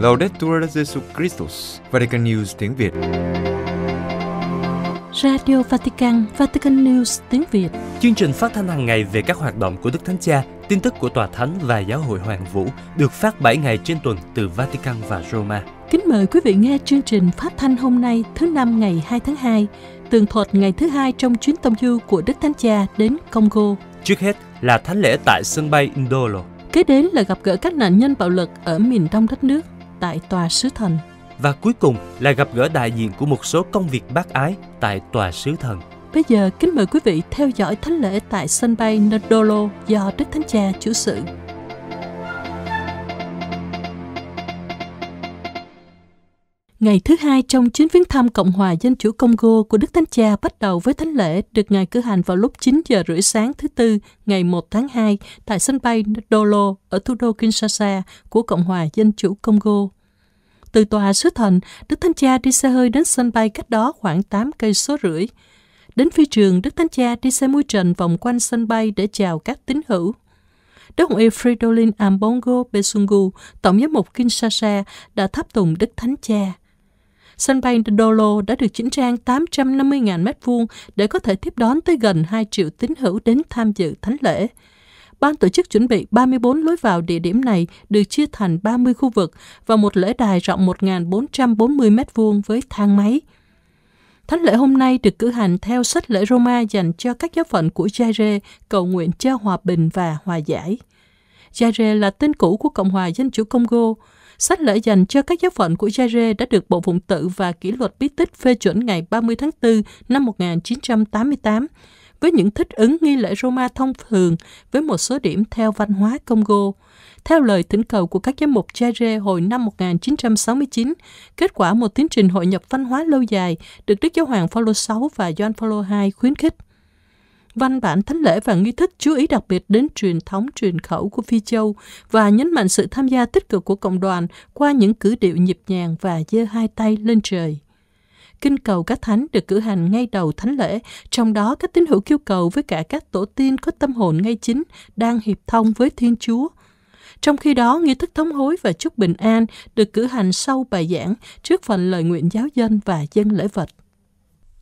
Laudetur Jesu Christus, Vatican News tiếng Việt. Radio Vatican, Vatican News tiếng Việt. Chương trình phát thanh hàng ngày về các hoạt động của Đức Thánh Cha, tin tức của Tòa Thánh và Giáo hội Hoàng Vũ được phát 7 ngày trên tuần từ Vatican và Roma. Kính mời quý vị nghe chương trình phát thanh hôm nay thứ năm ngày 2 tháng 2, tường thuật ngày thứ hai trong chuyến tông du của Đức Thánh Cha đến Congo. Trước hết, là thánh lễ tại sân bay Indolo. Kế đến là gặp gỡ các nạn nhân bạo lực ở miền đông đất nước tại tòa sứ thần. Và cuối cùng là gặp gỡ đại diện của một số công việc bác ái tại tòa sứ thần. Bây giờ kính mời quý vị theo dõi thánh lễ tại sân bay Ndolo do Đức Thánh Cha chủ sự Ngày thứ hai trong chuyến viếng thăm Cộng hòa Dân chủ Congo của Đức Thánh Cha bắt đầu với thánh lễ được Ngài cử hành vào lúc 9 giờ rưỡi sáng thứ Tư ngày 1 tháng 2 tại sân bay Dolo ở thủ đô Kinshasa của Cộng hòa Dân chủ Congo. Từ tòa sứ thần, Đức Thánh Cha đi xe hơi đến sân bay cách đó khoảng 8 cây số rưỡi. Đến phi trường, Đức Thánh Cha đi xe mũi trần vòng quanh sân bay để chào các tín hữu. Đức Hồng Y Fridolin Ambongo Besungu, Tổng giám mục Kinshasa, đã tháp tùng Đức Thánh Cha. Sân bay Dolo đã được chỉnh trang 850.000 m2 để có thể tiếp đón tới gần 2 triệu tín hữu đến tham dự thánh lễ. Ban tổ chức chuẩn bị 34 lối vào địa điểm này được chia thành 30 khu vực và một lễ đài rộng 1.440 m2 với thang máy. Thánh lễ hôm nay được cử hành theo sách lễ Roma dành cho các giáo phận của Jaire cầu nguyện cho hòa bình và hòa giải. Jaire là tên cũ của Cộng hòa Dân chủ Congo. Sách lễ dành cho các giáo phận của Jaire đã được Bộ Phụng tự và Kỷ luật Bí tích phê chuẩn ngày 30 tháng 4 năm 1988 với những thích ứng nghi lễ Roma thông thường với một số điểm theo văn hóa Congo. Theo lời thỉnh cầu của các giám mục Jaire hồi năm 1969, kết quả một tiến trình hội nhập văn hóa lâu dài được Đức Giáo hoàng Phaolô VI và Gioan Phaolô II khuyến khích văn bản thánh lễ và nghi thức chú ý đặc biệt đến truyền thống truyền khẩu của Phi Châu và nhấn mạnh sự tham gia tích cực của cộng đoàn qua những cử điệu nhịp nhàng và giơ hai tay lên trời. Kinh cầu các thánh được cử hành ngay đầu thánh lễ, trong đó các tín hữu kêu cầu với cả các tổ tiên có tâm hồn ngay chính, đang hiệp thông với Thiên Chúa. Trong khi đó, nghi thức thống hối và chúc bình an được cử hành sau bài giảng trước phần lời nguyện giáo dân và dân lễ vật.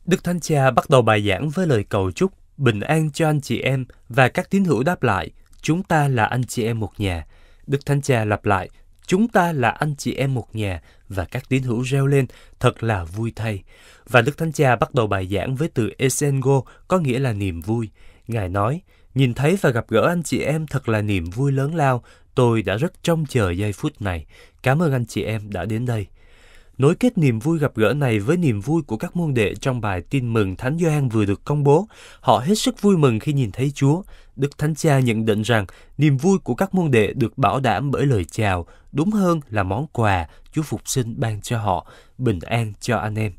Đức Thánh Cha bắt đầu bài giảng với lời cầu chúc Bình an cho anh chị em và các tín hữu đáp lại, chúng ta là anh chị em một nhà. Đức Thánh Cha lặp lại, chúng ta là anh chị em một nhà và các tín hữu reo lên, thật là vui thay. Và Đức Thánh Cha bắt đầu bài giảng với từ Esengo, có nghĩa là niềm vui. Ngài nói, nhìn thấy và gặp gỡ anh chị em thật là niềm vui lớn lao, tôi đã rất trông chờ giây phút này. Cảm ơn anh chị em đã đến đây. Nối kết niềm vui gặp gỡ này với niềm vui của các môn đệ trong bài tin mừng Thánh Gioan vừa được công bố, họ hết sức vui mừng khi nhìn thấy Chúa. Đức Thánh Cha nhận định rằng niềm vui của các môn đệ được bảo đảm bởi lời chào, đúng hơn là món quà Chúa Phục sinh ban cho họ, bình an cho anh em.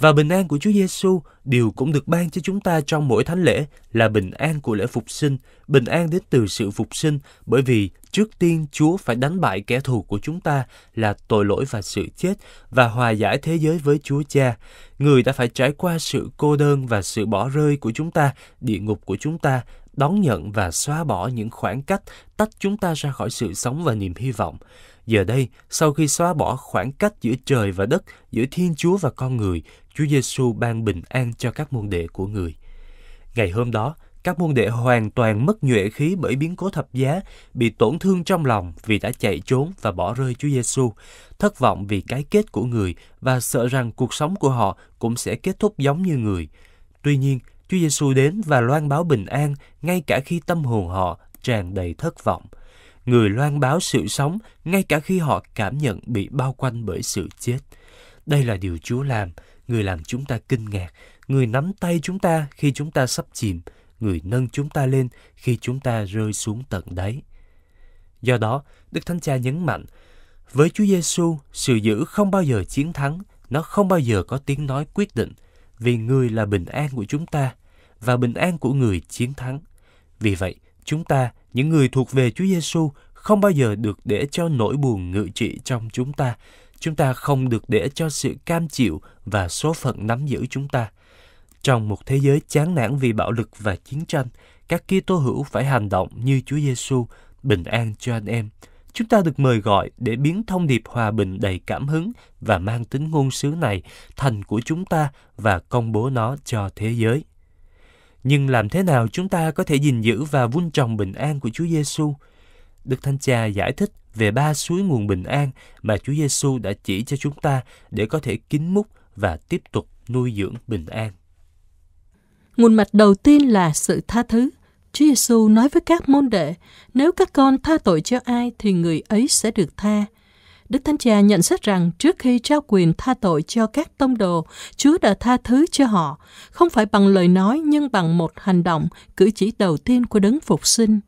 Và bình an của Chúa Giêsu đều cũng được ban cho chúng ta trong mỗi thánh lễ là bình an của lễ phục sinh, bình an đến từ sự phục sinh, bởi vì trước tiên Chúa phải đánh bại kẻ thù của chúng ta là tội lỗi và sự chết và hòa giải thế giới với Chúa Cha. Người đã phải trải qua sự cô đơn và sự bỏ rơi của chúng ta, địa ngục của chúng ta, đón nhận và xóa bỏ những khoảng cách tách chúng ta ra khỏi sự sống và niềm hy vọng. Giờ đây, sau khi xóa bỏ khoảng cách giữa trời và đất, giữa Thiên Chúa và con người, Chúa Giêsu ban bình an cho các môn đệ của người. Ngày hôm đó, các môn đệ hoàn toàn mất nhuệ khí bởi biến cố thập giá, bị tổn thương trong lòng vì đã chạy trốn và bỏ rơi Chúa Giêsu, thất vọng vì cái kết của người và sợ rằng cuộc sống của họ cũng sẽ kết thúc giống như người. Tuy nhiên, Chúa Giêsu đến và loan báo bình an ngay cả khi tâm hồn họ tràn đầy thất vọng. Người loan báo sự sống ngay cả khi họ cảm nhận bị bao quanh bởi sự chết. Đây là điều Chúa làm, người làm chúng ta kinh ngạc, người nắm tay chúng ta khi chúng ta sắp chìm, người nâng chúng ta lên khi chúng ta rơi xuống tận đáy. Do đó, Đức Thánh Cha nhấn mạnh, với Chúa Giêsu, sự giữ không bao giờ chiến thắng, nó không bao giờ có tiếng nói quyết định, vì người là bình an của chúng ta và bình an của người chiến thắng. Vì vậy, chúng ta, những người thuộc về Chúa Giêsu, không bao giờ được để cho nỗi buồn ngự trị trong chúng ta, Chúng ta không được để cho sự cam chịu và số phận nắm giữ chúng ta. Trong một thế giới chán nản vì bạo lực và chiến tranh, các Kitô hữu phải hành động như Chúa Giêsu bình an cho anh em. Chúng ta được mời gọi để biến thông điệp hòa bình đầy cảm hứng và mang tính ngôn sứ này thành của chúng ta và công bố nó cho thế giới. Nhưng làm thế nào chúng ta có thể gìn giữ và vun trồng bình an của Chúa Giêsu? Đức Thánh Cha giải thích về ba suối nguồn bình an mà Chúa Giêsu đã chỉ cho chúng ta để có thể kín múc và tiếp tục nuôi dưỡng bình an. Nguồn mạch đầu tiên là sự tha thứ. Chúa Giêsu nói với các môn đệ, nếu các con tha tội cho ai thì người ấy sẽ được tha. Đức Thánh Cha nhận xét rằng trước khi trao quyền tha tội cho các tông đồ, Chúa đã tha thứ cho họ, không phải bằng lời nói nhưng bằng một hành động, cử chỉ đầu tiên của đấng phục sinh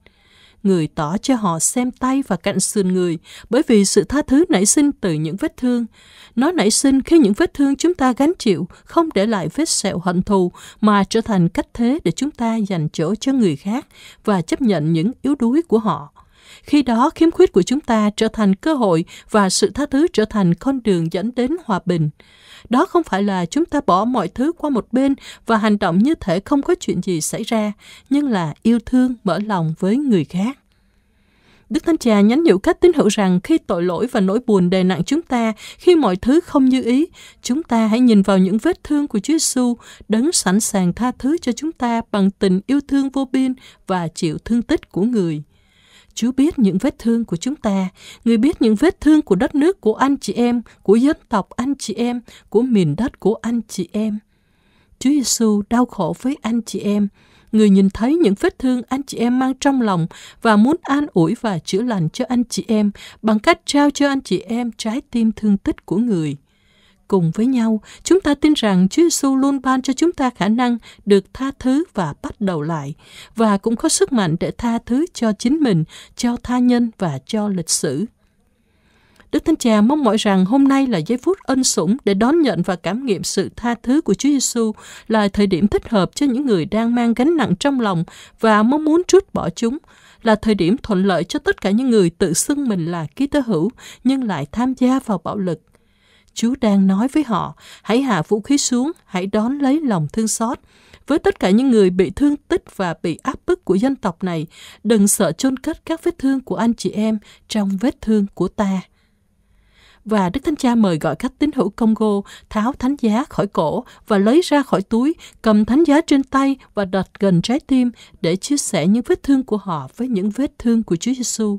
người tỏ cho họ xem tay và cạnh sườn người, bởi vì sự tha thứ nảy sinh từ những vết thương. Nó nảy sinh khi những vết thương chúng ta gánh chịu không để lại vết sẹo hận thù mà trở thành cách thế để chúng ta dành chỗ cho người khác và chấp nhận những yếu đuối của họ. Khi đó, khiếm khuyết của chúng ta trở thành cơ hội và sự tha thứ trở thành con đường dẫn đến hòa bình. Đó không phải là chúng ta bỏ mọi thứ qua một bên và hành động như thể không có chuyện gì xảy ra, nhưng là yêu thương, mở lòng với người khác. Đức Thánh Cha nhắn nhủ các tín hữu rằng khi tội lỗi và nỗi buồn đè nặng chúng ta, khi mọi thứ không như ý, chúng ta hãy nhìn vào những vết thương của Chúa Giêsu, đấng sẵn sàng tha thứ cho chúng ta bằng tình yêu thương vô biên và chịu thương tích của người. Chúa biết những vết thương của chúng ta, Người biết những vết thương của đất nước của anh chị em, của dân tộc anh chị em, của miền đất của anh chị em. Chúa Giêsu đau khổ với anh chị em, Người nhìn thấy những vết thương anh chị em mang trong lòng và muốn an ủi và chữa lành cho anh chị em bằng cách trao cho anh chị em trái tim thương tích của người cùng với nhau, chúng ta tin rằng Chúa Giêsu luôn ban cho chúng ta khả năng được tha thứ và bắt đầu lại, và cũng có sức mạnh để tha thứ cho chính mình, cho tha nhân và cho lịch sử. Đức Thánh Cha mong mỏi rằng hôm nay là giây phút ân sủng để đón nhận và cảm nghiệm sự tha thứ của Chúa Giêsu là thời điểm thích hợp cho những người đang mang gánh nặng trong lòng và mong muốn trút bỏ chúng, là thời điểm thuận lợi cho tất cả những người tự xưng mình là ký tơ hữu nhưng lại tham gia vào bạo lực Chúa đang nói với họ, hãy hạ vũ khí xuống, hãy đón lấy lòng thương xót. Với tất cả những người bị thương tích và bị áp bức của dân tộc này, đừng sợ chôn cất các vết thương của anh chị em trong vết thương của ta. Và Đức Thánh Cha mời gọi các tín hữu Congo tháo thánh giá khỏi cổ và lấy ra khỏi túi, cầm thánh giá trên tay và đặt gần trái tim để chia sẻ những vết thương của họ với những vết thương của Chúa Giêsu.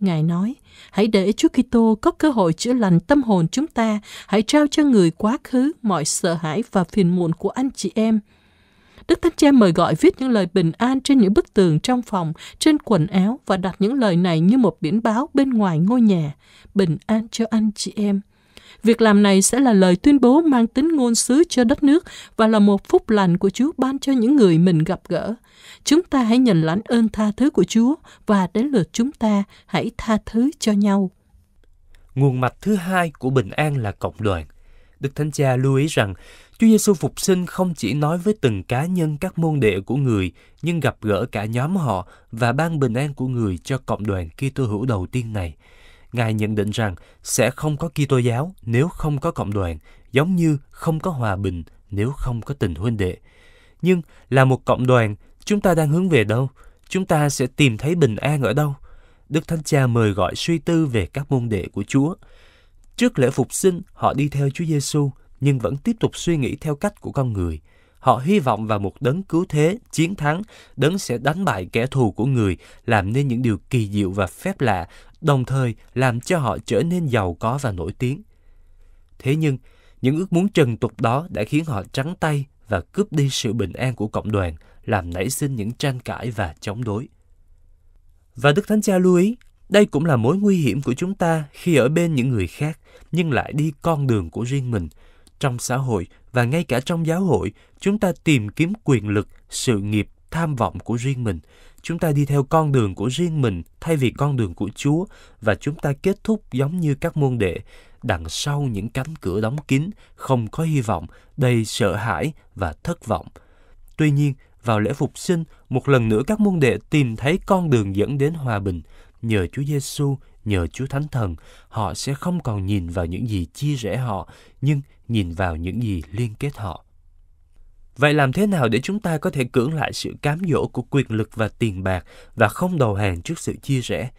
Ngài nói, hãy để Chúa Kitô có cơ hội chữa lành tâm hồn chúng ta, hãy trao cho người quá khứ mọi sợ hãi và phiền muộn của anh chị em. Đức Thánh Cha mời gọi viết những lời bình an trên những bức tường trong phòng, trên quần áo và đặt những lời này như một biển báo bên ngoài ngôi nhà. Bình an cho anh chị em. Việc làm này sẽ là lời tuyên bố mang tính ngôn sứ cho đất nước và là một phúc lành của Chúa ban cho những người mình gặp gỡ. Chúng ta hãy nhận lãnh ơn tha thứ của Chúa và đến lượt chúng ta hãy tha thứ cho nhau. Nguồn mạch thứ hai của bình an là cộng đoàn. Đức Thánh Cha lưu ý rằng Chúa Giêsu phục sinh không chỉ nói với từng cá nhân các môn đệ của người, nhưng gặp gỡ cả nhóm họ và ban bình an của người cho cộng đoàn Kitô hữu đầu tiên này. Ngài nhận định rằng sẽ không có Kitô giáo nếu không có cộng đoàn, giống như không có hòa bình nếu không có tình huynh đệ. Nhưng là một cộng đoàn, chúng ta đang hướng về đâu? Chúng ta sẽ tìm thấy bình an ở đâu? Đức Thánh Cha mời gọi suy tư về các môn đệ của Chúa. Trước lễ phục sinh, họ đi theo Chúa Giêsu nhưng vẫn tiếp tục suy nghĩ theo cách của con người – Họ hy vọng vào một đấng cứu thế, chiến thắng, đấng sẽ đánh bại kẻ thù của người, làm nên những điều kỳ diệu và phép lạ, đồng thời làm cho họ trở nên giàu có và nổi tiếng. Thế nhưng, những ước muốn trần tục đó đã khiến họ trắng tay và cướp đi sự bình an của cộng đoàn, làm nảy sinh những tranh cãi và chống đối. Và Đức Thánh Cha lưu ý, đây cũng là mối nguy hiểm của chúng ta khi ở bên những người khác, nhưng lại đi con đường của riêng mình – trong xã hội và ngay cả trong giáo hội chúng ta tìm kiếm quyền lực sự nghiệp tham vọng của riêng mình chúng ta đi theo con đường của riêng mình thay vì con đường của chúa và chúng ta kết thúc giống như các môn đệ đằng sau những cánh cửa đóng kín không có hy vọng đầy sợ hãi và thất vọng tuy nhiên vào lễ phục sinh một lần nữa các môn đệ tìm thấy con đường dẫn đến hòa bình nhờ chúa giêsu Nhờ Chúa Thánh Thần, họ sẽ không còn nhìn vào những gì chia rẽ họ, nhưng nhìn vào những gì liên kết họ. Vậy làm thế nào để chúng ta có thể cưỡng lại sự cám dỗ của quyền lực và tiền bạc và không đầu hàng trước sự chia rẽ?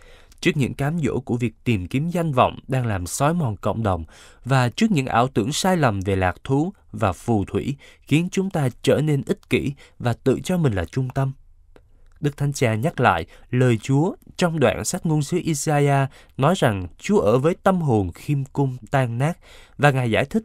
Trước những cám dỗ của việc tìm kiếm danh vọng đang làm xói mòn cộng đồng và trước những ảo tưởng sai lầm về lạc thú và phù thủy khiến chúng ta trở nên ích kỷ và tự cho mình là trung tâm? Đức Thánh Cha nhắc lại lời Chúa trong đoạn sách ngôn sứ Isaiah nói rằng Chúa ở với tâm hồn khiêm cung tan nát và Ngài giải thích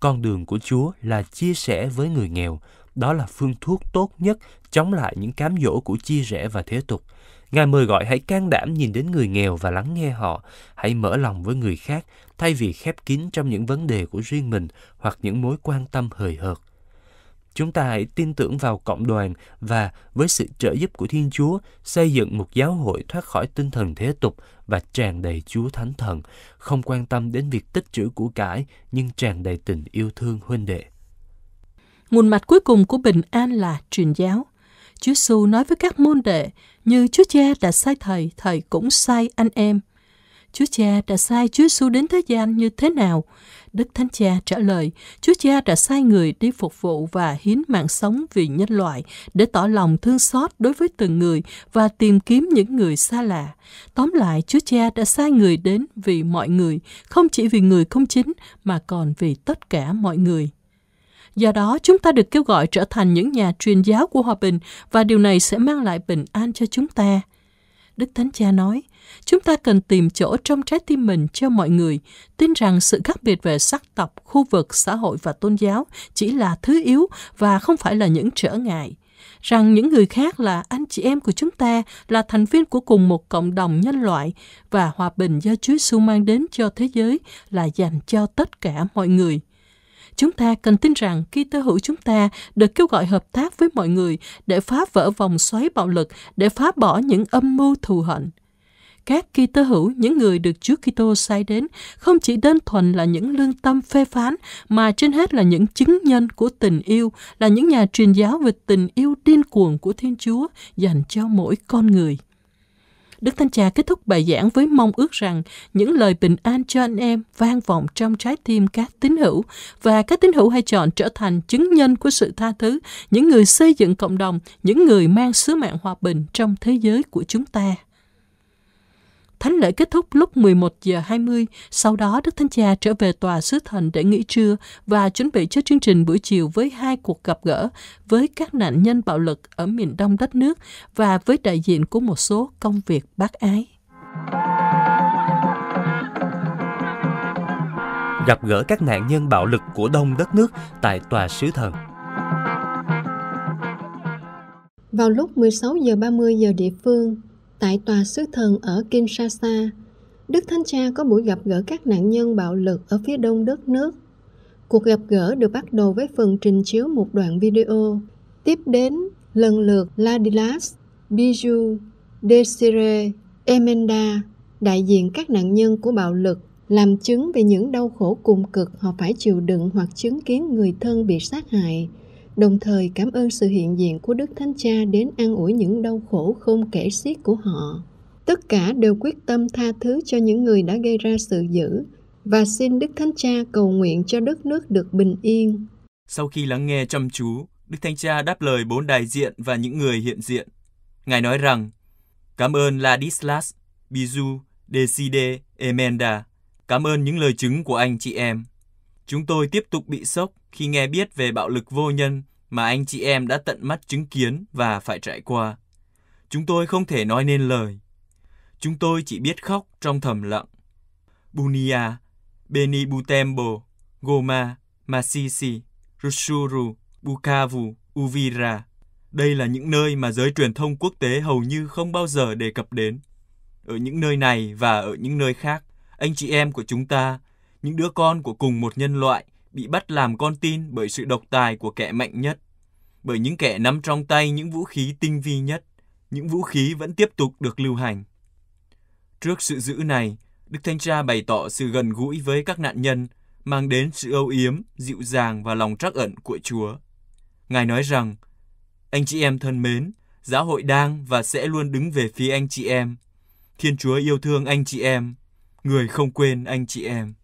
con đường của Chúa là chia sẻ với người nghèo. Đó là phương thuốc tốt nhất chống lại những cám dỗ của chia rẽ và thế tục. Ngài mời gọi hãy can đảm nhìn đến người nghèo và lắng nghe họ, hãy mở lòng với người khác thay vì khép kín trong những vấn đề của riêng mình hoặc những mối quan tâm hời hợt. Chúng ta hãy tin tưởng vào cộng đoàn và với sự trợ giúp của Thiên Chúa xây dựng một giáo hội thoát khỏi tinh thần thế tục và tràn đầy Chúa Thánh Thần, không quan tâm đến việc tích trữ của cải nhưng tràn đầy tình yêu thương huynh đệ. Nguồn mạch cuối cùng của bình an là truyền giáo. Chúa Giêsu nói với các môn đệ như Chúa Cha đã sai thầy, thầy cũng sai anh em. Chúa Cha đã sai Chúa Giêsu đến thế gian như thế nào, Đức Thánh Cha trả lời, Chúa Cha đã sai người đi phục vụ và hiến mạng sống vì nhân loại để tỏ lòng thương xót đối với từng người và tìm kiếm những người xa lạ. Tóm lại, Chúa Cha đã sai người đến vì mọi người, không chỉ vì người công chính mà còn vì tất cả mọi người. Do đó, chúng ta được kêu gọi trở thành những nhà truyền giáo của hòa bình và điều này sẽ mang lại bình an cho chúng ta. Đức Thánh Cha nói, Chúng ta cần tìm chỗ trong trái tim mình cho mọi người, tin rằng sự khác biệt về sắc tộc, khu vực, xã hội và tôn giáo chỉ là thứ yếu và không phải là những trở ngại rằng những người khác là anh chị em của chúng ta, là thành viên của cùng một cộng đồng nhân loại và hòa bình do Chúa Giêsu mang đến cho thế giới là dành cho tất cả mọi người. Chúng ta cần tin rằng khi tơ hữu chúng ta được kêu gọi hợp tác với mọi người để phá vỡ vòng xoáy bạo lực, để phá bỏ những âm mưu thù hận các kỳ tơ hữu, những người được Chúa Kitô sai đến, không chỉ đơn thuần là những lương tâm phê phán, mà trên hết là những chứng nhân của tình yêu, là những nhà truyền giáo về tình yêu điên cuồng của Thiên Chúa dành cho mỗi con người. Đức Thánh Cha kết thúc bài giảng với mong ước rằng những lời bình an cho anh em vang vọng trong trái tim các tín hữu và các tín hữu hay chọn trở thành chứng nhân của sự tha thứ, những người xây dựng cộng đồng, những người mang sứ mạng hòa bình trong thế giới của chúng ta. Thánh lễ kết thúc lúc 11 giờ 20, sau đó Đức Thánh Cha trở về tòa sứ thần để nghỉ trưa và chuẩn bị cho chương trình buổi chiều với hai cuộc gặp gỡ với các nạn nhân bạo lực ở miền đông đất nước và với đại diện của một số công việc bác ái. Gặp gỡ các nạn nhân bạo lực của đông đất nước tại tòa sứ thần. Vào lúc 16 giờ 30 giờ địa phương, Tại tòa sứ thần ở Kinshasa, Đức Thánh Cha có buổi gặp gỡ các nạn nhân bạo lực ở phía đông đất nước. Cuộc gặp gỡ được bắt đầu với phần trình chiếu một đoạn video. Tiếp đến, lần lượt Ladilas, Bijou, Desire, Emenda, đại diện các nạn nhân của bạo lực, làm chứng về những đau khổ cùng cực họ phải chịu đựng hoặc chứng kiến người thân bị sát hại – đồng thời cảm ơn sự hiện diện của Đức Thánh Cha đến an ủi những đau khổ không kể xiết của họ. Tất cả đều quyết tâm tha thứ cho những người đã gây ra sự dữ và xin Đức Thánh Cha cầu nguyện cho đất nước được bình yên. Sau khi lắng nghe chăm chú, Đức Thánh Cha đáp lời bốn đại diện và những người hiện diện. Ngài nói rằng, cảm ơn Ladislas, Biju, Deside, Emenda. Cảm ơn những lời chứng của anh chị em. Chúng tôi tiếp tục bị sốc khi nghe biết về bạo lực vô nhân mà anh chị em đã tận mắt chứng kiến và phải trải qua. Chúng tôi không thể nói nên lời. Chúng tôi chỉ biết khóc trong thầm lặng. Bunia, Beni Butembo, Goma, Masisi, Rushuru, Bukavu, Uvira. Đây là những nơi mà giới truyền thông quốc tế hầu như không bao giờ đề cập đến. Ở những nơi này và ở những nơi khác, anh chị em của chúng ta, những đứa con của cùng một nhân loại bị bắt làm con tin bởi sự độc tài của kẻ mạnh nhất, bởi những kẻ nắm trong tay những vũ khí tinh vi nhất, những vũ khí vẫn tiếp tục được lưu hành. Trước sự giữ này, Đức Thanh Cha bày tỏ sự gần gũi với các nạn nhân, mang đến sự âu yếm, dịu dàng và lòng trắc ẩn của Chúa. Ngài nói rằng, anh chị em thân mến, giáo hội đang và sẽ luôn đứng về phía anh chị em. Thiên Chúa yêu thương anh chị em, người không quên anh chị em.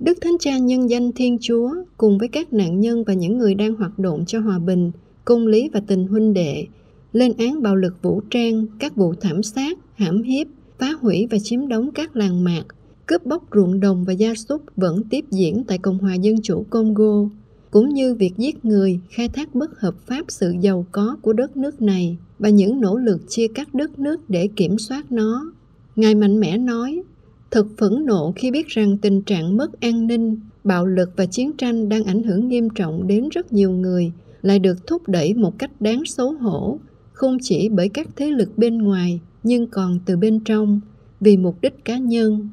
Đức Thánh Cha nhân danh Thiên Chúa cùng với các nạn nhân và những người đang hoạt động cho hòa bình, công lý và tình huynh đệ, lên án bạo lực vũ trang, các vụ thảm sát, hãm hiếp, phá hủy và chiếm đóng các làng mạc, cướp bóc ruộng đồng và gia súc vẫn tiếp diễn tại Cộng hòa Dân chủ Congo, cũng như việc giết người, khai thác bất hợp pháp sự giàu có của đất nước này và những nỗ lực chia cắt đất nước để kiểm soát nó. Ngài mạnh mẽ nói, thật phẫn nộ khi biết rằng tình trạng mất an ninh, bạo lực và chiến tranh đang ảnh hưởng nghiêm trọng đến rất nhiều người, lại được thúc đẩy một cách đáng xấu hổ, không chỉ bởi các thế lực bên ngoài nhưng còn từ bên trong, vì mục đích cá nhân.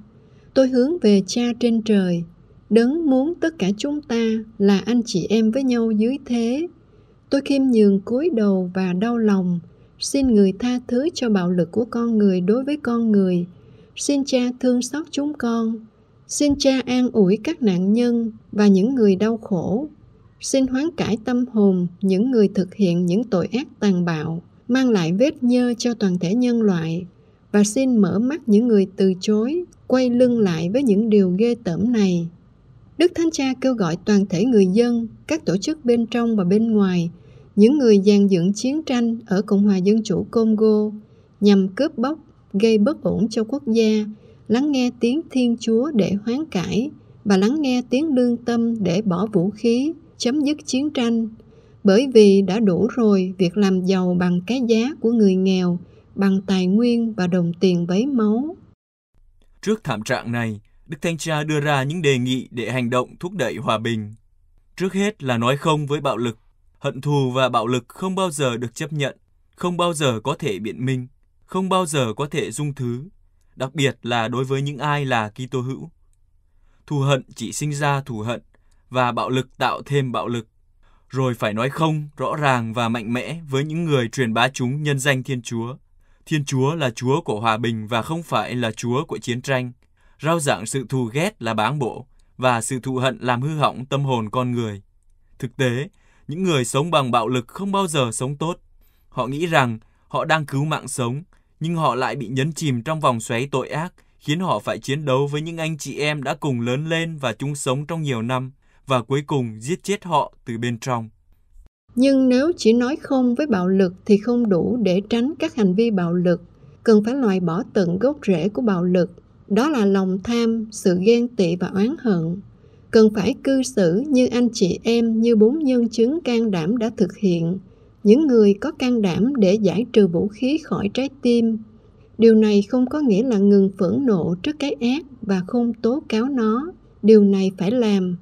Tôi hướng về cha trên trời, đấng muốn tất cả chúng ta là anh chị em với nhau dưới thế. Tôi khiêm nhường cúi đầu và đau lòng, xin người tha thứ cho bạo lực của con người đối với con người – Xin cha thương xót chúng con. Xin cha an ủi các nạn nhân và những người đau khổ. Xin hoán cải tâm hồn những người thực hiện những tội ác tàn bạo, mang lại vết nhơ cho toàn thể nhân loại và xin mở mắt những người từ chối, quay lưng lại với những điều ghê tởm này. Đức Thánh Cha kêu gọi toàn thể người dân, các tổ chức bên trong và bên ngoài, những người dàn dựng chiến tranh ở Cộng hòa Dân chủ Congo nhằm cướp bóc gây bất ổn cho quốc gia, lắng nghe tiếng Thiên Chúa để hoán cải và lắng nghe tiếng lương tâm để bỏ vũ khí, chấm dứt chiến tranh. Bởi vì đã đủ rồi việc làm giàu bằng cái giá của người nghèo, bằng tài nguyên và đồng tiền vấy máu. Trước thảm trạng này, Đức Thanh Cha đưa ra những đề nghị để hành động thúc đẩy hòa bình. Trước hết là nói không với bạo lực. Hận thù và bạo lực không bao giờ được chấp nhận, không bao giờ có thể biện minh không bao giờ có thể dung thứ, đặc biệt là đối với những ai là Kitô hữu. Thù hận chỉ sinh ra thù hận và bạo lực tạo thêm bạo lực, rồi phải nói không rõ ràng và mạnh mẽ với những người truyền bá chúng nhân danh Thiên Chúa. Thiên Chúa là Chúa của hòa bình và không phải là Chúa của chiến tranh. Rao giảng sự thù ghét là báng bộ và sự thù hận làm hư hỏng tâm hồn con người. Thực tế, những người sống bằng bạo lực không bao giờ sống tốt. Họ nghĩ rằng họ đang cứu mạng sống nhưng họ lại bị nhấn chìm trong vòng xoáy tội ác, khiến họ phải chiến đấu với những anh chị em đã cùng lớn lên và chung sống trong nhiều năm, và cuối cùng giết chết họ từ bên trong. Nhưng nếu chỉ nói không với bạo lực thì không đủ để tránh các hành vi bạo lực, cần phải loại bỏ tận gốc rễ của bạo lực, đó là lòng tham, sự ghen tị và oán hận. Cần phải cư xử như anh chị em, như bốn nhân chứng can đảm đã thực hiện – những người có can đảm để giải trừ vũ khí khỏi trái tim điều này không có nghĩa là ngừng phẫn nộ trước cái ác và không tố cáo nó điều này phải làm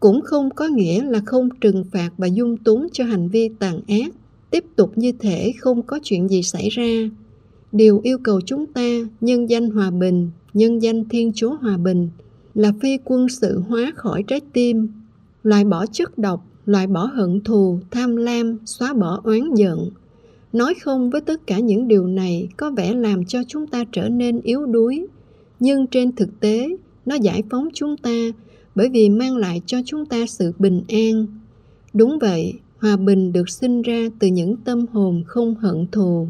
cũng không có nghĩa là không trừng phạt và dung túng cho hành vi tàn ác tiếp tục như thể không có chuyện gì xảy ra điều yêu cầu chúng ta nhân danh hòa bình nhân danh thiên chúa hòa bình là phi quân sự hóa khỏi trái tim loại bỏ chất độc loại bỏ hận thù, tham lam, xóa bỏ oán giận. Nói không với tất cả những điều này có vẻ làm cho chúng ta trở nên yếu đuối, nhưng trên thực tế, nó giải phóng chúng ta bởi vì mang lại cho chúng ta sự bình an. Đúng vậy, hòa bình được sinh ra từ những tâm hồn không hận thù.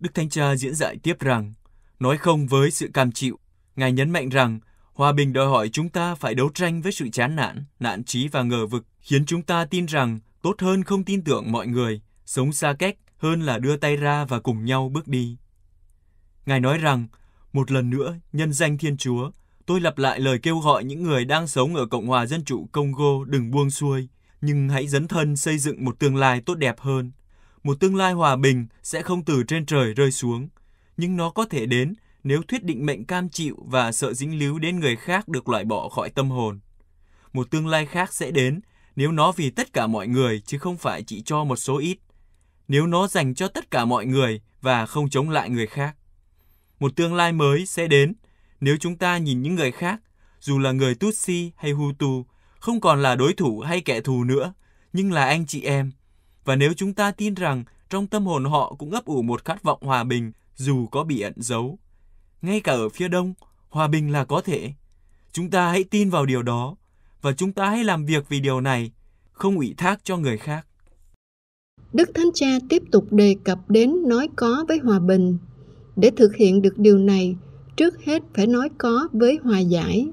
Đức Thánh Cha diễn giải tiếp rằng, nói không với sự cam chịu. Ngài nhấn mạnh rằng Hòa bình đòi hỏi chúng ta phải đấu tranh với sự chán nản, nạn trí và ngờ vực, khiến chúng ta tin rằng tốt hơn không tin tưởng mọi người, sống xa cách hơn là đưa tay ra và cùng nhau bước đi. Ngài nói rằng, một lần nữa, nhân danh Thiên Chúa, tôi lặp lại lời kêu gọi những người đang sống ở Cộng hòa Dân chủ Congo đừng buông xuôi, nhưng hãy dấn thân xây dựng một tương lai tốt đẹp hơn. Một tương lai hòa bình sẽ không từ trên trời rơi xuống, nhưng nó có thể đến nếu thuyết định mệnh cam chịu và sợ dính líu đến người khác được loại bỏ khỏi tâm hồn. Một tương lai khác sẽ đến nếu nó vì tất cả mọi người chứ không phải chỉ cho một số ít. Nếu nó dành cho tất cả mọi người và không chống lại người khác. Một tương lai mới sẽ đến nếu chúng ta nhìn những người khác, dù là người Tutsi hay Hutu, không còn là đối thủ hay kẻ thù nữa, nhưng là anh chị em. Và nếu chúng ta tin rằng trong tâm hồn họ cũng ấp ủ một khát vọng hòa bình dù có bị ẩn giấu ngay cả ở phía đông, hòa bình là có thể. Chúng ta hãy tin vào điều đó và chúng ta hãy làm việc vì điều này, không ủy thác cho người khác. Đức Thánh Cha tiếp tục đề cập đến nói có với hòa bình. Để thực hiện được điều này, trước hết phải nói có với hòa giải.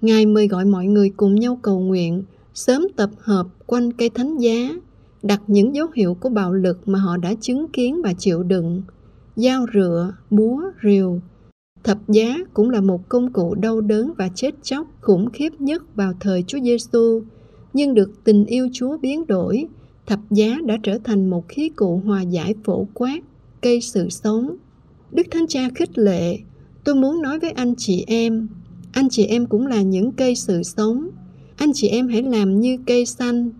Ngài mời gọi mọi người cùng nhau cầu nguyện, sớm tập hợp quanh cây thánh giá, đặt những dấu hiệu của bạo lực mà họ đã chứng kiến và chịu đựng, dao rựa, búa, rìu, Thập giá cũng là một công cụ đau đớn và chết chóc khủng khiếp nhất vào thời Chúa Giêsu, nhưng được tình yêu Chúa biến đổi, thập giá đã trở thành một khí cụ hòa giải phổ quát, cây sự sống. Đức Thánh Cha khích lệ, tôi muốn nói với anh chị em, anh chị em cũng là những cây sự sống. Anh chị em hãy làm như cây xanh,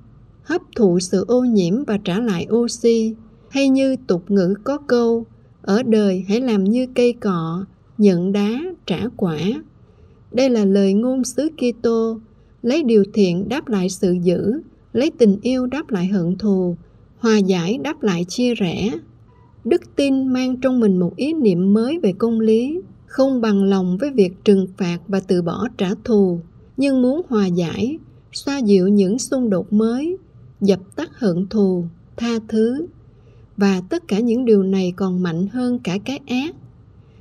hấp thụ sự ô nhiễm và trả lại oxy, hay như tục ngữ có câu, ở đời hãy làm như cây cọ, nhận đá trả quả. Đây là lời ngôn sứ Kitô, lấy điều thiện đáp lại sự dữ, lấy tình yêu đáp lại hận thù, hòa giải đáp lại chia rẽ. Đức tin mang trong mình một ý niệm mới về công lý, không bằng lòng với việc trừng phạt và từ bỏ trả thù, nhưng muốn hòa giải, xoa dịu những xung đột mới, dập tắt hận thù, tha thứ. Và tất cả những điều này còn mạnh hơn cả cái ác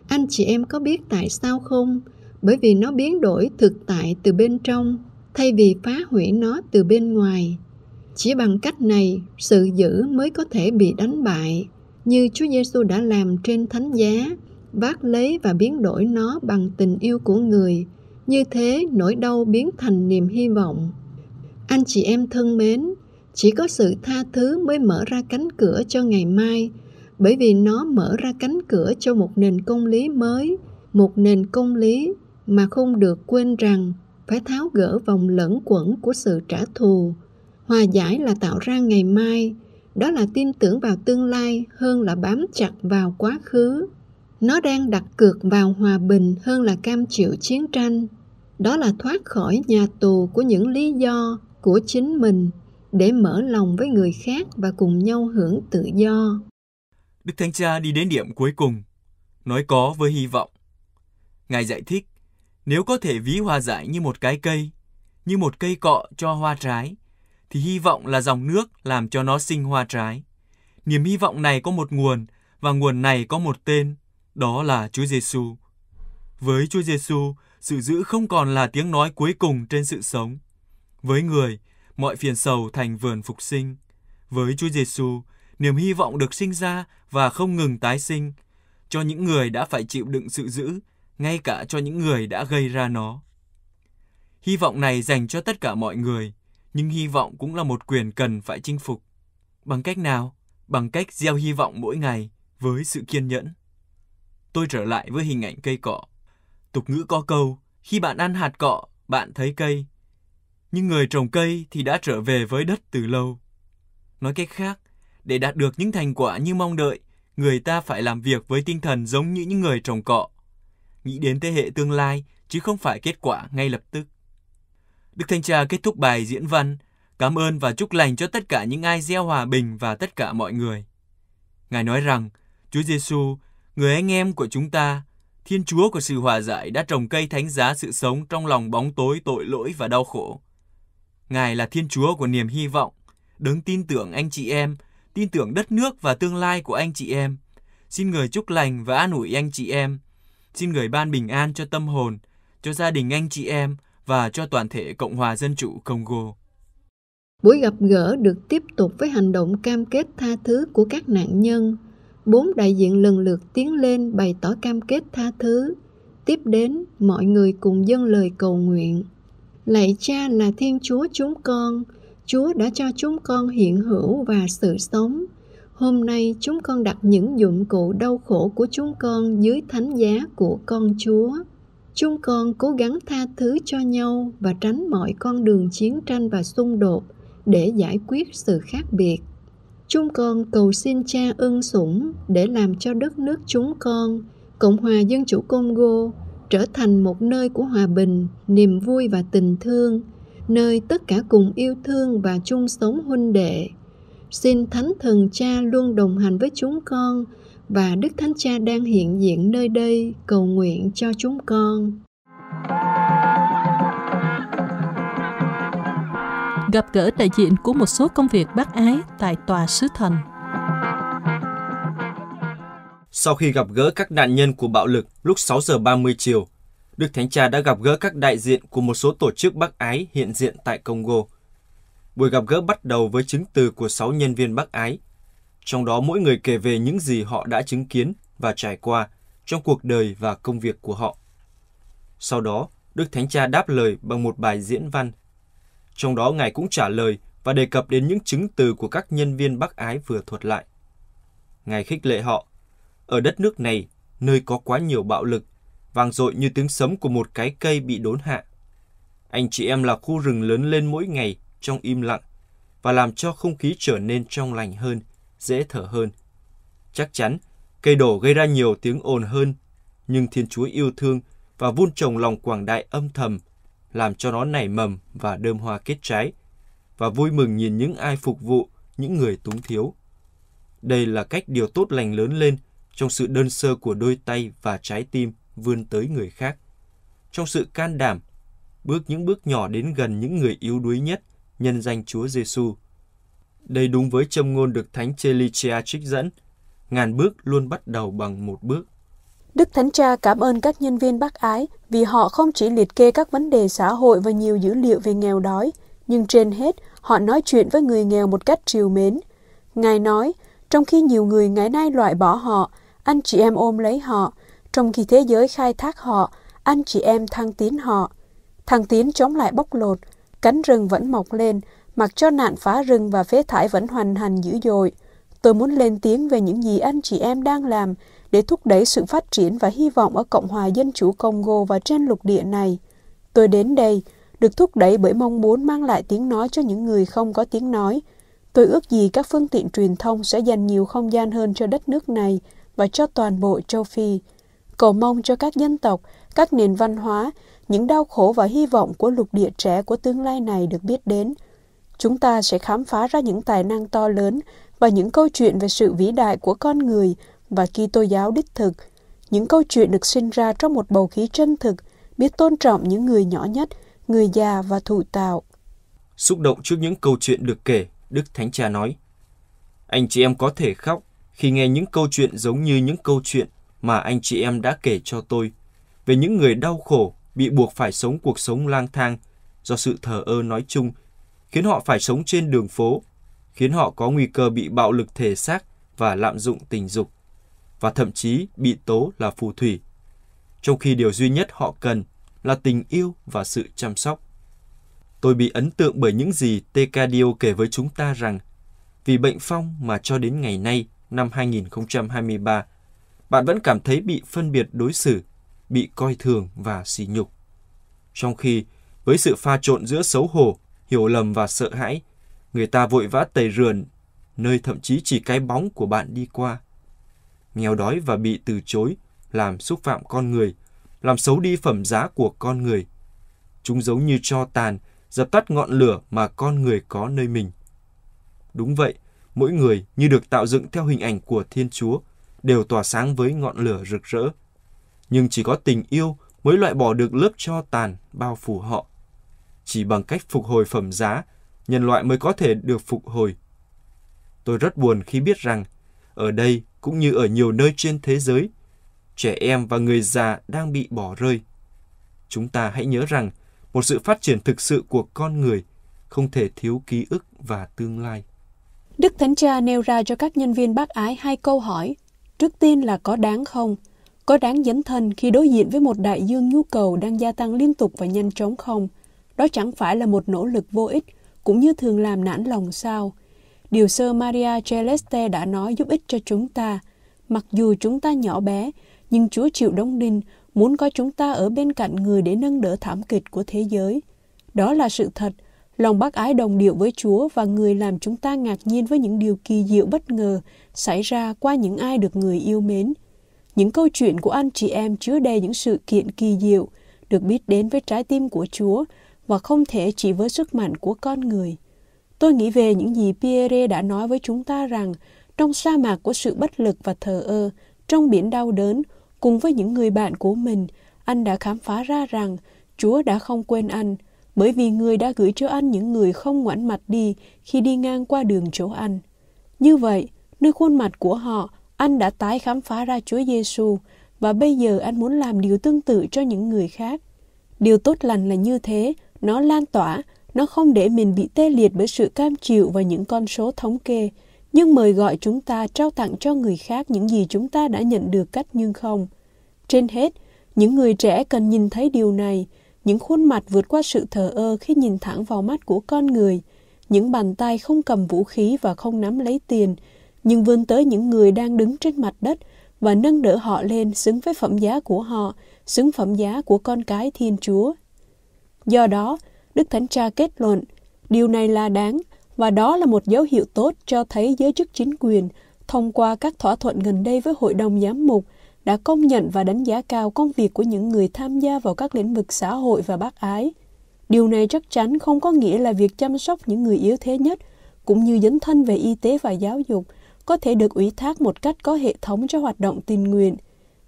anh chị em có biết tại sao không bởi vì nó biến đổi thực tại từ bên trong thay vì phá hủy nó từ bên ngoài chỉ bằng cách này sự dữ mới có thể bị đánh bại như chúa giêsu đã làm trên thánh giá vác lấy và biến đổi nó bằng tình yêu của người như thế nỗi đau biến thành niềm hy vọng anh chị em thân mến chỉ có sự tha thứ mới mở ra cánh cửa cho ngày mai bởi vì nó mở ra cánh cửa cho một nền công lý mới một nền công lý mà không được quên rằng phải tháo gỡ vòng lẫn quẩn của sự trả thù hòa giải là tạo ra ngày mai đó là tin tưởng vào tương lai hơn là bám chặt vào quá khứ nó đang đặt cược vào hòa bình hơn là cam chịu chiến tranh đó là thoát khỏi nhà tù của những lý do của chính mình để mở lòng với người khác và cùng nhau hưởng tự do Đức Thánh Cha đi đến điểm cuối cùng, nói có với hy vọng. Ngài giải thích, nếu có thể ví hoa giải như một cái cây, như một cây cọ cho hoa trái, thì hy vọng là dòng nước làm cho nó sinh hoa trái. Niềm hy vọng này có một nguồn và nguồn này có một tên, đó là Chúa Giêsu. Với Chúa Giêsu, sự giữ không còn là tiếng nói cuối cùng trên sự sống. Với người, mọi phiền sầu thành vườn phục sinh. Với Chúa Giêsu, niềm hy vọng được sinh ra và không ngừng tái sinh cho những người đã phải chịu đựng sự dữ, ngay cả cho những người đã gây ra nó. Hy vọng này dành cho tất cả mọi người, nhưng hy vọng cũng là một quyền cần phải chinh phục. Bằng cách nào? Bằng cách gieo hy vọng mỗi ngày với sự kiên nhẫn. Tôi trở lại với hình ảnh cây cọ. Tục ngữ có câu, khi bạn ăn hạt cọ, bạn thấy cây. Nhưng người trồng cây thì đã trở về với đất từ lâu. Nói cách khác, để đạt được những thành quả như mong đợi, người ta phải làm việc với tinh thần giống như những người trồng cọ. Nghĩ đến thế hệ tương lai, chứ không phải kết quả ngay lập tức. Đức Thanh Cha kết thúc bài diễn văn, cảm ơn và chúc lành cho tất cả những ai gieo hòa bình và tất cả mọi người. Ngài nói rằng, Chúa Giêsu, người anh em của chúng ta, Thiên Chúa của sự hòa giải đã trồng cây thánh giá sự sống trong lòng bóng tối tội lỗi và đau khổ. Ngài là Thiên Chúa của niềm hy vọng, đứng tin tưởng anh chị em tin tưởng đất nước và tương lai của anh chị em. Xin người chúc lành và an ủi anh chị em. Xin người ban bình an cho tâm hồn, cho gia đình anh chị em và cho toàn thể Cộng hòa Dân chủ Congo. Buổi gặp gỡ được tiếp tục với hành động cam kết tha thứ của các nạn nhân. Bốn đại diện lần lượt tiến lên bày tỏ cam kết tha thứ. Tiếp đến, mọi người cùng dâng lời cầu nguyện. Lạy cha là Thiên Chúa chúng con, Chúa đã cho chúng con hiện hữu và sự sống. Hôm nay chúng con đặt những dụng cụ đau khổ của chúng con dưới thánh giá của con Chúa. Chúng con cố gắng tha thứ cho nhau và tránh mọi con đường chiến tranh và xung đột để giải quyết sự khác biệt. Chúng con cầu xin cha ân sủng để làm cho đất nước chúng con, Cộng hòa Dân chủ Congo, trở thành một nơi của hòa bình, niềm vui và tình thương – nơi tất cả cùng yêu thương và chung sống huynh đệ. Xin Thánh Thần Cha luôn đồng hành với chúng con và Đức Thánh Cha đang hiện diện nơi đây cầu nguyện cho chúng con. Gặp gỡ đại diện của một số công việc bác ái tại Tòa Sứ Thần Sau khi gặp gỡ các nạn nhân của bạo lực lúc 6 giờ 30 chiều, Đức Thánh Cha đã gặp gỡ các đại diện của một số tổ chức Bắc Ái hiện diện tại Congo. Buổi gặp gỡ bắt đầu với chứng từ của 6 nhân viên Bắc Ái, trong đó mỗi người kể về những gì họ đã chứng kiến và trải qua trong cuộc đời và công việc của họ. Sau đó, Đức Thánh Cha đáp lời bằng một bài diễn văn. Trong đó Ngài cũng trả lời và đề cập đến những chứng từ của các nhân viên Bắc Ái vừa thuật lại. Ngài khích lệ họ, ở đất nước này, nơi có quá nhiều bạo lực, vang dội như tiếng sấm của một cái cây bị đốn hạ. Anh chị em là khu rừng lớn lên mỗi ngày trong im lặng và làm cho không khí trở nên trong lành hơn, dễ thở hơn. Chắc chắn, cây đổ gây ra nhiều tiếng ồn hơn, nhưng Thiên Chúa yêu thương và vun trồng lòng quảng đại âm thầm, làm cho nó nảy mầm và đơm hoa kết trái, và vui mừng nhìn những ai phục vụ, những người túng thiếu. Đây là cách điều tốt lành lớn lên trong sự đơn sơ của đôi tay và trái tim, vươn tới người khác. Trong sự can đảm, bước những bước nhỏ đến gần những người yếu đuối nhất, nhân danh Chúa Giêsu. Đây đúng với châm ngôn được Thánh Chelichia trích dẫn, ngàn bước luôn bắt đầu bằng một bước. Đức Thánh Cha cảm ơn các nhân viên bác ái vì họ không chỉ liệt kê các vấn đề xã hội và nhiều dữ liệu về nghèo đói, nhưng trên hết họ nói chuyện với người nghèo một cách triều mến. Ngài nói, trong khi nhiều người ngày nay loại bỏ họ, anh chị em ôm lấy họ, trong khi thế giới khai thác họ, anh chị em thăng tiến họ. Thăng tiến chống lại bóc lột, cánh rừng vẫn mọc lên, mặc cho nạn phá rừng và phế thải vẫn hoành hành dữ dội. Tôi muốn lên tiếng về những gì anh chị em đang làm để thúc đẩy sự phát triển và hy vọng ở Cộng hòa Dân chủ Congo và trên lục địa này. Tôi đến đây, được thúc đẩy bởi mong muốn mang lại tiếng nói cho những người không có tiếng nói. Tôi ước gì các phương tiện truyền thông sẽ dành nhiều không gian hơn cho đất nước này và cho toàn bộ châu Phi cầu mong cho các dân tộc, các nền văn hóa, những đau khổ và hy vọng của lục địa trẻ của tương lai này được biết đến. Chúng ta sẽ khám phá ra những tài năng to lớn và những câu chuyện về sự vĩ đại của con người và Kitô giáo đích thực, những câu chuyện được sinh ra trong một bầu khí chân thực, biết tôn trọng những người nhỏ nhất, người già và thụ tạo. Xúc động trước những câu chuyện được kể, Đức Thánh Cha nói, Anh chị em có thể khóc khi nghe những câu chuyện giống như những câu chuyện mà anh chị em đã kể cho tôi, về những người đau khổ bị buộc phải sống cuộc sống lang thang do sự thờ ơ nói chung, khiến họ phải sống trên đường phố, khiến họ có nguy cơ bị bạo lực thể xác và lạm dụng tình dục, và thậm chí bị tố là phù thủy. Trong khi điều duy nhất họ cần là tình yêu và sự chăm sóc. Tôi bị ấn tượng bởi những gì Tecadio kể với chúng ta rằng vì bệnh phong mà cho đến ngày nay, năm 2023, bạn vẫn cảm thấy bị phân biệt đối xử, bị coi thường và sỉ nhục. Trong khi, với sự pha trộn giữa xấu hổ, hiểu lầm và sợ hãi, người ta vội vã tẩy rườn, nơi thậm chí chỉ cái bóng của bạn đi qua. Nghèo đói và bị từ chối, làm xúc phạm con người, làm xấu đi phẩm giá của con người. Chúng giống như cho tàn, dập tắt ngọn lửa mà con người có nơi mình. Đúng vậy, mỗi người như được tạo dựng theo hình ảnh của Thiên Chúa, đều tỏa sáng với ngọn lửa rực rỡ. Nhưng chỉ có tình yêu mới loại bỏ được lớp cho tàn bao phủ họ. Chỉ bằng cách phục hồi phẩm giá, nhân loại mới có thể được phục hồi. Tôi rất buồn khi biết rằng, ở đây cũng như ở nhiều nơi trên thế giới, trẻ em và người già đang bị bỏ rơi. Chúng ta hãy nhớ rằng, một sự phát triển thực sự của con người không thể thiếu ký ức và tương lai. Đức Thánh Cha nêu ra cho các nhân viên bác ái hai câu hỏi Trước tiên là có đáng không? Có đáng dấn thân khi đối diện với một đại dương nhu cầu đang gia tăng liên tục và nhanh chóng không? Đó chẳng phải là một nỗ lực vô ích, cũng như thường làm nản lòng sao? Điều sơ Maria Celeste đã nói giúp ích cho chúng ta. Mặc dù chúng ta nhỏ bé, nhưng Chúa chịu đóng đinh, muốn có chúng ta ở bên cạnh người để nâng đỡ thảm kịch của thế giới. Đó là sự thật, Lòng bác ái đồng điệu với Chúa và người làm chúng ta ngạc nhiên với những điều kỳ diệu bất ngờ xảy ra qua những ai được người yêu mến. Những câu chuyện của anh chị em chứa đầy những sự kiện kỳ diệu được biết đến với trái tim của Chúa và không thể chỉ với sức mạnh của con người. Tôi nghĩ về những gì Pierre đã nói với chúng ta rằng trong sa mạc của sự bất lực và thờ ơ, trong biển đau đớn, cùng với những người bạn của mình, anh đã khám phá ra rằng Chúa đã không quên anh bởi vì người đã gửi cho anh những người không ngoảnh mặt đi khi đi ngang qua đường chỗ anh. Như vậy, nơi khuôn mặt của họ, anh đã tái khám phá ra Chúa Giêsu và bây giờ anh muốn làm điều tương tự cho những người khác. Điều tốt lành là như thế, nó lan tỏa, nó không để mình bị tê liệt bởi sự cam chịu và những con số thống kê, nhưng mời gọi chúng ta trao tặng cho người khác những gì chúng ta đã nhận được cách nhưng không. Trên hết, những người trẻ cần nhìn thấy điều này, những khuôn mặt vượt qua sự thờ ơ khi nhìn thẳng vào mắt của con người, những bàn tay không cầm vũ khí và không nắm lấy tiền, nhưng vươn tới những người đang đứng trên mặt đất và nâng đỡ họ lên xứng với phẩm giá của họ, xứng phẩm giá của con cái Thiên Chúa. Do đó, Đức Thánh Cha kết luận, điều này là đáng và đó là một dấu hiệu tốt cho thấy giới chức chính quyền thông qua các thỏa thuận gần đây với Hội đồng Giám mục – đã công nhận và đánh giá cao công việc của những người tham gia vào các lĩnh vực xã hội và bác ái. Điều này chắc chắn không có nghĩa là việc chăm sóc những người yếu thế nhất, cũng như dấn thân về y tế và giáo dục, có thể được ủy thác một cách có hệ thống cho hoạt động tình nguyện.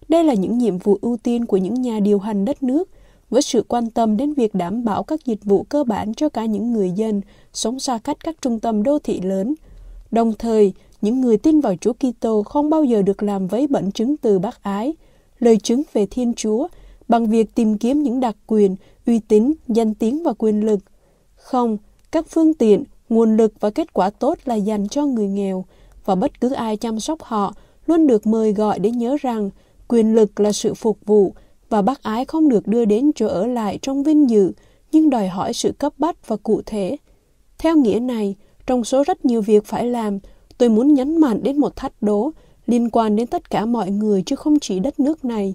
Đây là những nhiệm vụ ưu tiên của những nhà điều hành đất nước, với sự quan tâm đến việc đảm bảo các dịch vụ cơ bản cho cả những người dân sống xa cách các trung tâm đô thị lớn. Đồng thời, những người tin vào Chúa Kitô không bao giờ được làm với bẩn chứng từ bác ái, lời chứng về Thiên Chúa bằng việc tìm kiếm những đặc quyền, uy tín, danh tiếng và quyền lực. Không, các phương tiện, nguồn lực và kết quả tốt là dành cho người nghèo và bất cứ ai chăm sóc họ luôn được mời gọi để nhớ rằng quyền lực là sự phục vụ và bác ái không được đưa đến chỗ ở lại trong vinh dự nhưng đòi hỏi sự cấp bách và cụ thể. Theo nghĩa này, trong số rất nhiều việc phải làm, Tôi muốn nhấn mạnh đến một thách đố liên quan đến tất cả mọi người chứ không chỉ đất nước này.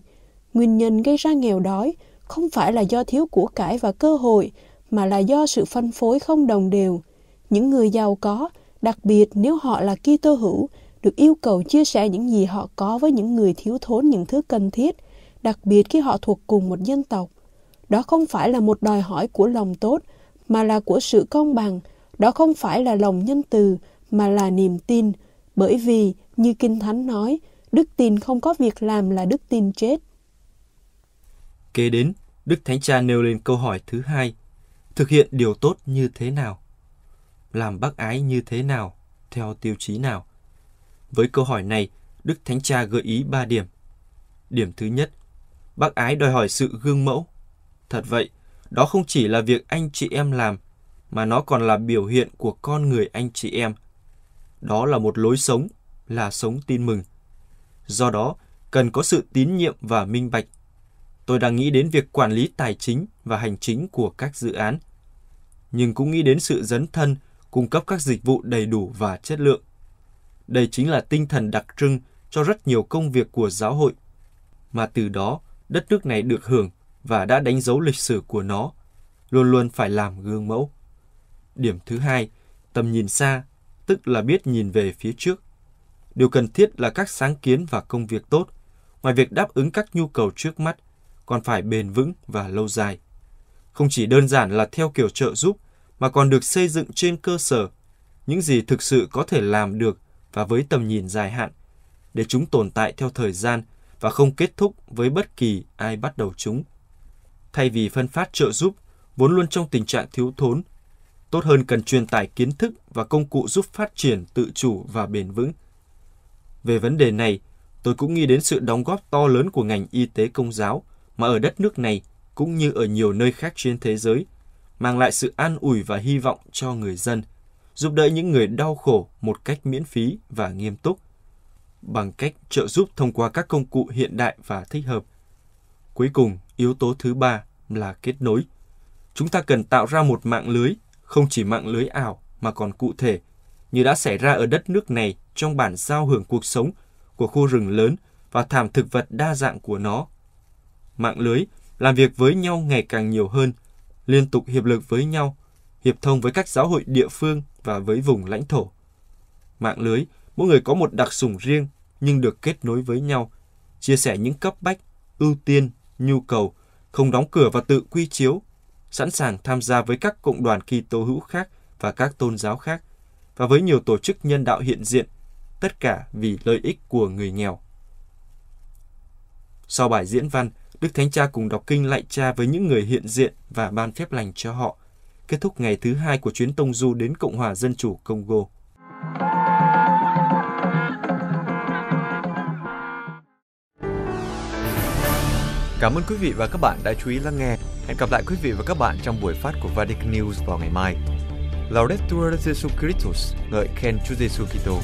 Nguyên nhân gây ra nghèo đói không phải là do thiếu của cải và cơ hội mà là do sự phân phối không đồng đều. Những người giàu có, đặc biệt nếu họ là Kitô hữu, được yêu cầu chia sẻ những gì họ có với những người thiếu thốn những thứ cần thiết, đặc biệt khi họ thuộc cùng một dân tộc. Đó không phải là một đòi hỏi của lòng tốt, mà là của sự công bằng. Đó không phải là lòng nhân từ, mà là niềm tin, bởi vì, như Kinh Thánh nói, đức tin không có việc làm là đức tin chết. Kế đến, Đức Thánh Cha nêu lên câu hỏi thứ hai, thực hiện điều tốt như thế nào? Làm bác ái như thế nào? Theo tiêu chí nào? Với câu hỏi này, Đức Thánh Cha gợi ý ba điểm. Điểm thứ nhất, bác ái đòi hỏi sự gương mẫu. Thật vậy, đó không chỉ là việc anh chị em làm, mà nó còn là biểu hiện của con người anh chị em đó là một lối sống, là sống tin mừng. Do đó, cần có sự tín nhiệm và minh bạch. Tôi đang nghĩ đến việc quản lý tài chính và hành chính của các dự án, nhưng cũng nghĩ đến sự dấn thân, cung cấp các dịch vụ đầy đủ và chất lượng. Đây chính là tinh thần đặc trưng cho rất nhiều công việc của giáo hội, mà từ đó đất nước này được hưởng và đã đánh dấu lịch sử của nó, luôn luôn phải làm gương mẫu. Điểm thứ hai, tầm nhìn xa tức là biết nhìn về phía trước. Điều cần thiết là các sáng kiến và công việc tốt, ngoài việc đáp ứng các nhu cầu trước mắt, còn phải bền vững và lâu dài. Không chỉ đơn giản là theo kiểu trợ giúp, mà còn được xây dựng trên cơ sở những gì thực sự có thể làm được và với tầm nhìn dài hạn, để chúng tồn tại theo thời gian và không kết thúc với bất kỳ ai bắt đầu chúng. Thay vì phân phát trợ giúp, vốn luôn trong tình trạng thiếu thốn, tốt hơn cần truyền tải kiến thức và công cụ giúp phát triển tự chủ và bền vững. Về vấn đề này, tôi cũng nghĩ đến sự đóng góp to lớn của ngành y tế công giáo mà ở đất nước này cũng như ở nhiều nơi khác trên thế giới, mang lại sự an ủi và hy vọng cho người dân, giúp đỡ những người đau khổ một cách miễn phí và nghiêm túc, bằng cách trợ giúp thông qua các công cụ hiện đại và thích hợp. Cuối cùng, yếu tố thứ ba là kết nối. Chúng ta cần tạo ra một mạng lưới không chỉ mạng lưới ảo mà còn cụ thể, như đã xảy ra ở đất nước này trong bản giao hưởng cuộc sống của khu rừng lớn và thảm thực vật đa dạng của nó. Mạng lưới làm việc với nhau ngày càng nhiều hơn, liên tục hiệp lực với nhau, hiệp thông với các giáo hội địa phương và với vùng lãnh thổ. Mạng lưới, mỗi người có một đặc sủng riêng nhưng được kết nối với nhau, chia sẻ những cấp bách, ưu tiên, nhu cầu, không đóng cửa và tự quy chiếu sẵn sàng tham gia với các cộng đoàn Kitô hữu khác và các tôn giáo khác và với nhiều tổ chức nhân đạo hiện diện, tất cả vì lợi ích của người nghèo. Sau bài diễn văn, Đức Thánh Cha cùng đọc kinh lạy cha với những người hiện diện và ban phép lành cho họ, kết thúc ngày thứ hai của chuyến tông du đến Cộng hòa Dân chủ Congo. Thank you. Cảm ơn quý vị và các bạn đã chú ý lắng nghe. Hẹn gặp lại quý vị và các bạn trong buổi phát của Vatican News vào ngày mai. Laudetur Jesu Christus, ngợi khen Chúa Giêsu Kitô.